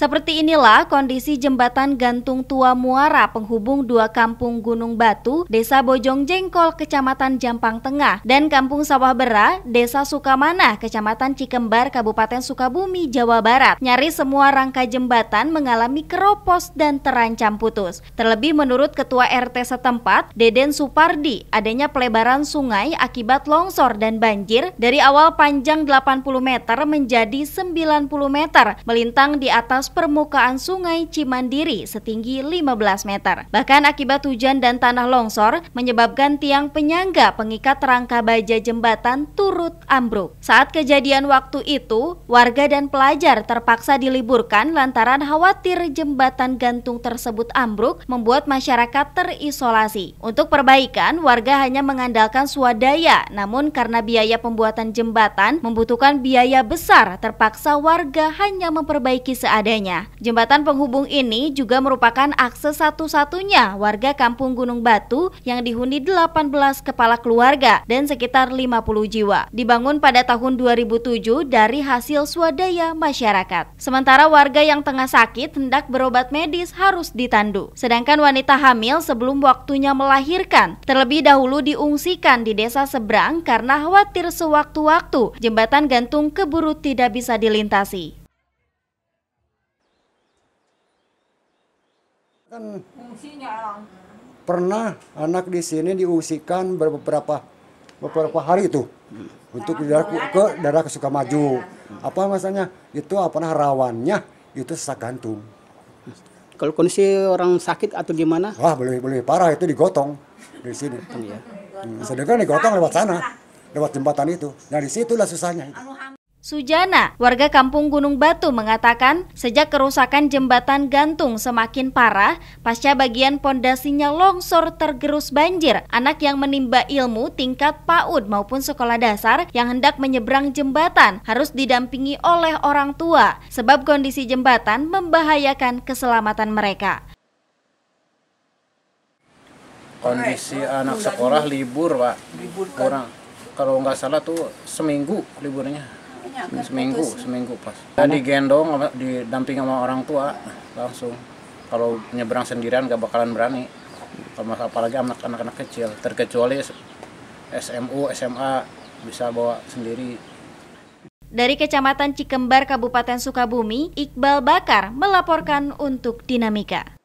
Seperti inilah kondisi jembatan gantung tua Muara penghubung dua kampung Gunung Batu, Desa Bojong Jengkol, Kecamatan Jampang Tengah, dan Kampung Sawah Bera, Desa Sukamana, Kecamatan Cikembar, Kabupaten Sukabumi, Jawa Barat. Nyaris semua rangka jembatan mengalami keropos dan terancam putus. Terlebih menurut Ketua RT setempat, Deden Supardi, adanya pelebaran sungai akibat longsor dan banjir dari awal panjang 80 meter menjadi 90 meter, melintang di atas permukaan sungai Cimandiri setinggi 15 meter. Bahkan akibat hujan dan tanah longsor menyebabkan tiang penyangga pengikat rangka baja jembatan turut ambruk. Saat kejadian waktu itu, warga dan pelajar terpaksa diliburkan lantaran khawatir jembatan gantung tersebut ambruk membuat masyarakat terisolasi. Untuk perbaikan, warga hanya mengandalkan swadaya, namun karena biaya pembuatan jembatan membutuhkan biaya besar, terpaksa warga hanya memperbaiki seadanya sebagainya. Jembatan penghubung ini juga merupakan akses satu-satunya warga kampung Gunung Batu yang dihuni 18 kepala keluarga dan sekitar 50 jiwa. Dibangun pada tahun 2007 dari hasil swadaya masyarakat. Sementara warga yang tengah sakit hendak berobat medis harus ditandu. Sedangkan wanita hamil sebelum waktunya melahirkan terlebih dahulu diungsikan di desa seberang karena khawatir sewaktu-waktu jembatan gantung keburu tidak bisa dilintasi. Kan pernah anak di sini diusikan beberapa beberapa hari itu untuk daerah ke daerah ke Sukamaju. Iya. Apa masanya Itu apa rawannya itu sesak gantung. Kalau kondisi orang sakit atau gimana? Wah, boleh boleh parah itu digotong di sini. Iya. Hmm, sedangkan digotong lewat sana, lewat jembatan itu. Nah, di situlah susahnya. Itu. Anu, Sujana, warga kampung Gunung Batu mengatakan sejak kerusakan jembatan gantung semakin parah, pasca bagian pondasinya longsor tergerus banjir, anak yang menimba ilmu tingkat PAUD maupun sekolah dasar yang hendak menyeberang jembatan harus didampingi oleh orang tua, sebab kondisi jembatan membahayakan keselamatan mereka. Kondisi anak sekolah libur, Pak. Kan? Kurang. Kalau nggak salah tuh seminggu liburnya banyak, iya, seminggu, putus. seminggu pas. Di gendong, didamping sama orang tua langsung. Kalau nyebrang sendirian gak bakalan berani. Kalau apalagi anak-anak kecil, terkecuali SMU, SMA bisa bawa sendiri. Dari Kecamatan Cikembar, Kabupaten Sukabumi, Iqbal Bakar melaporkan untuk Dinamika.